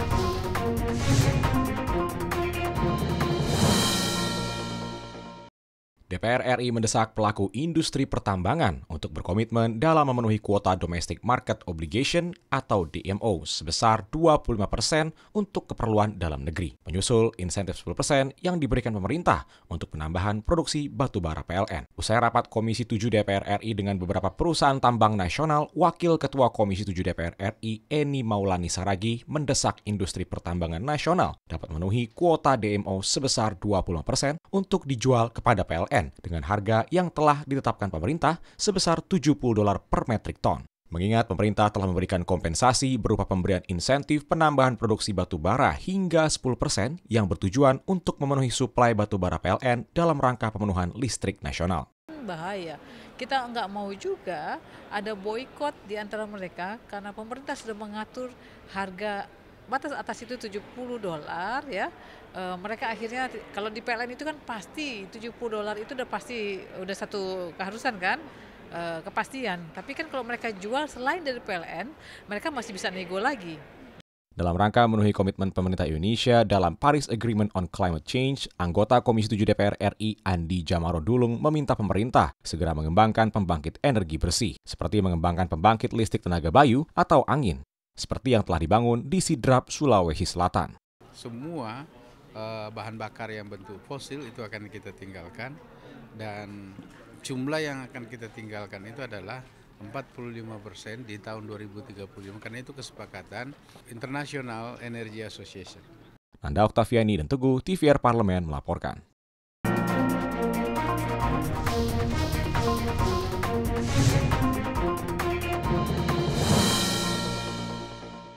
Thank you. DPR RI mendesak pelaku industri pertambangan untuk berkomitmen dalam memenuhi kuota Domestic Market Obligation atau DMO sebesar 25% untuk keperluan dalam negeri, menyusul insentif 10% yang diberikan pemerintah untuk penambahan produksi batu bara PLN. Usai rapat Komisi 7 DPR RI dengan beberapa perusahaan tambang nasional, Wakil Ketua Komisi 7 DPR RI Eni Maulani Saragi mendesak industri pertambangan nasional dapat memenuhi kuota DMO sebesar 25% untuk dijual kepada PLN BPN dengan harga yang telah ditetapkan pemerintah sebesar 70 dolar per metrik ton. Mengingat pemerintah telah memberikan kompensasi berupa pemberian insentif penambahan produksi batu bara hingga 10% yang bertujuan untuk memenuhi suplai batu bara PLN dalam rangka pemenuhan listrik nasional. Bahaya. Kita nggak mau juga ada boykot di antara mereka karena pemerintah sudah mengatur harga batas atas itu 70 dolar ya e, mereka akhirnya kalau di PLN itu kan pasti 70 dolar itu udah pasti udah satu keharusan kan e, kepastian tapi kan kalau mereka jual selain dari PLN mereka masih bisa nego lagi dalam rangka memenuhi komitmen pemerintah Indonesia dalam Paris Agreement on Climate Change, anggota Komisi 7 DPR RI Andi Jamaro Dulung meminta pemerintah segera mengembangkan pembangkit energi bersih, seperti mengembangkan pembangkit listrik tenaga bayu atau angin seperti yang telah dibangun di Sidrap, Sulawesi Selatan. Semua eh, bahan bakar yang bentuk fosil itu akan kita tinggalkan dan jumlah yang akan kita tinggalkan itu adalah 45 persen di tahun 2035 karena itu kesepakatan International Energy Association. Nanda Oktaviani dan Teguh, TVR Parlemen melaporkan.